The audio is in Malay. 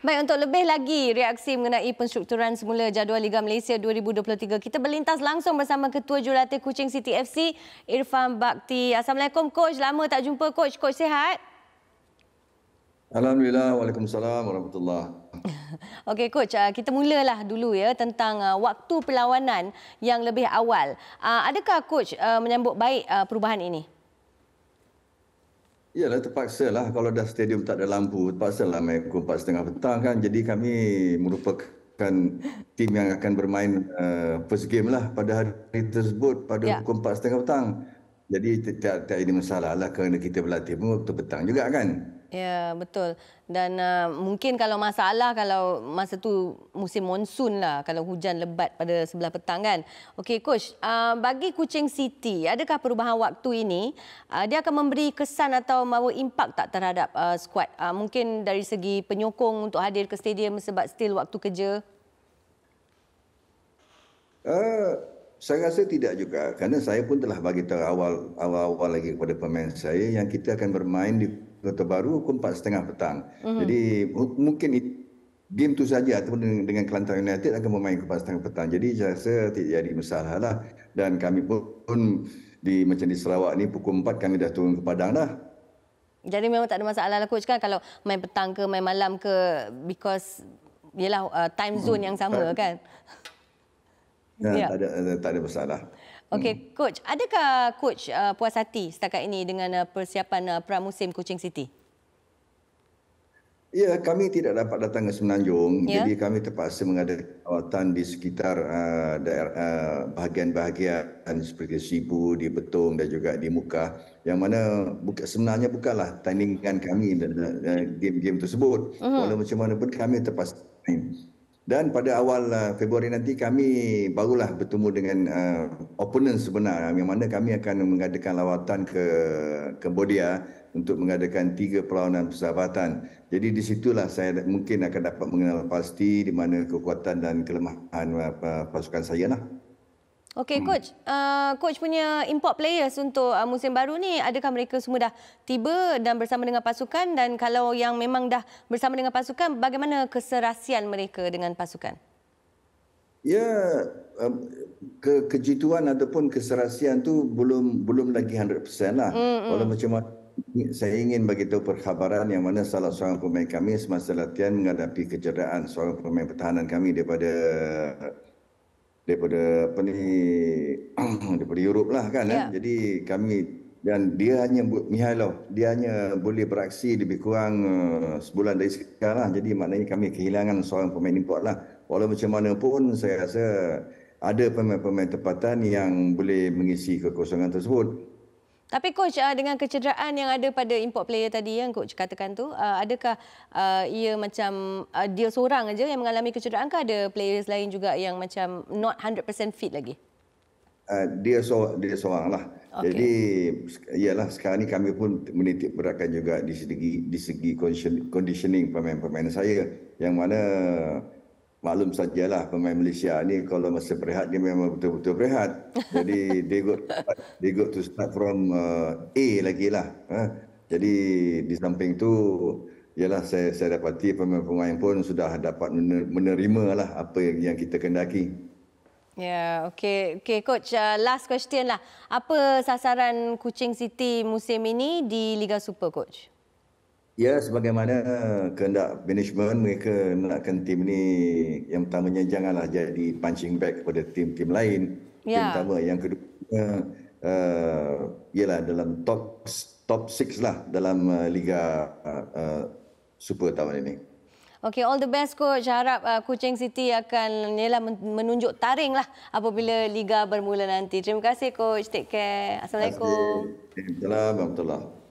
Baik, untuk lebih lagi reaksi mengenai penstrukturan semula jadual Liga Malaysia 2023, kita berlintas langsung bersama Ketua Jurulatih Kuching City FC, Irfan Bakti. Assalamualaikum Coach, lama tak jumpa Coach. Coach sihat? Alhamdulillah, Waalaikumsalam Warahmatullahi Okey coach, ah, kita mulalah dulu ya tentang ah, waktu perlawanan yang lebih awal. Ah, adakah coach menyambut baik perubahan ini? Ya, Yalah terpaksa lah kalau dah stadium tak ada lampu terpaksa lah main pukul empat setengah petang kan jadi kami merupakan tim yang akan bermain uh, first game lah pada hari tersebut pada yeah. pukul empat setengah petang jadi tak tak ini masalah lah kerana kita berlatih pun waktu petang juga kan Ya, betul. Dan uh, mungkin kalau masalah kalau masa tu musim monsun lah kalau hujan lebat pada sebelah petang kan. Okey coach, uh, bagi Kuching City, adakah perubahan waktu ini uh, dia akan memberi kesan atau membawa impak tak terhadap uh, squad? Uh, mungkin dari segi penyokong untuk hadir ke stadium sebab still waktu kerja? Uh, saya rasa tidak juga kerana saya pun telah bagi tahu awal-awal lagi kepada pemain saya yang kita akan bermain di Kota Baru pukul setengah petang. Uh-huh. Jadi mungkin it, game tu saja ataupun dengan, dengan Kelantan United akan bermain pukul setengah petang. Jadi saya rasa tidak jadi masalah lah. Dan kami pun di macam di Sarawak ni pukul 4 kami dah turun ke Padang dah. Jadi memang tak ada masalah lah coach kan kalau main petang ke main malam ke because yalah uh, time zone hmm. yang sama kan. Ya, ya. Tak, ada, tak ada masalah. Hmm. Okey, hmm. coach, adakah coach uh, puas hati setakat ini dengan uh, persiapan uh, pramusim Kuching City? Ya, kami tidak dapat datang ke Semenanjung, ya. jadi kami terpaksa mengadakan kawatan di sekitar uh, daerah uh, bahagian-bahagian seperti Sibu, di Betung dan juga di Muka, yang mana buka, sebenarnya bukanlah tandingan kami dan uh, game-game tersebut. Uh-huh. Mhm. Walaupun macam mana pun kami terpaksa dan pada awal uh, Februari nanti kami barulah bertemu dengan uh, opponent sebenar uh, yang mana kami akan mengadakan lawatan ke Cambodia untuk mengadakan tiga perlawanan persahabatan. Jadi di situlah saya mungkin akan dapat mengenal pasti di mana kekuatan dan kelemahan uh, pasukan saya lah. Okey hmm. coach, uh, coach punya import players untuk uh, musim baru ni adakah mereka semua dah tiba dan bersama dengan pasukan dan kalau yang memang dah bersama dengan pasukan bagaimana keserasian mereka dengan pasukan? Ya, um, ke kejituan ataupun keserasian tu belum belum lagi 100% lah. Kalau hmm, hmm. macam saya ingin bagi tahu perkhabaran yang mana salah seorang pemain kami semasa latihan menghadapi kecederaan seorang pemain pertahanan kami daripada daripada apa ni daripada Europe lah kan yeah. eh? Ya. jadi kami dan dia hanya Mihailo dia hanya boleh beraksi lebih kurang uh, sebulan dari sekarang lah. jadi maknanya kami kehilangan seorang pemain import lah walau macam mana pun saya rasa ada pemain-pemain tempatan yang boleh mengisi kekosongan tersebut tapi coach ah, dengan kecederaan yang ada pada import player tadi yang coach katakan tu, ah, adakah ah, ia macam dia seorang aja yang mengalami kecederaan ke ada players lain juga yang macam not 100% fit lagi? dia so dia seorang lah. Okay. Jadi ialah sekarang ni kami pun menitik beratkan juga di segi di segi conditioning pemain-pemain saya yang mana maklum sajalah pemain Malaysia ni kalau masa berehat dia memang betul-betul berehat. Jadi they got they got to start from uh, A lagi lah. Eh. Jadi di samping tu ialah saya saya dapati pemain-pemain pun sudah dapat menerima lah apa yang kita kendaki. Ya, yeah, okey. Okey, coach, uh, last question lah. Apa sasaran Kuching City musim ini di Liga Super, coach? Ya, sebagaimana kehendak management mereka menakkan tim ini yang pertamanya janganlah jadi punching bag kepada tim-tim lain. Ya. Yang pertama, yang kedua uh, ialah dalam top top six lah dalam uh, liga uh, super tahun ini. Okey, all the best coach. Harap uh, Kuching City akan ialah menunjuk taring lah apabila liga bermula nanti. Terima kasih coach. Take care. Assalamualaikum. Assalamualaikum warahmatullahi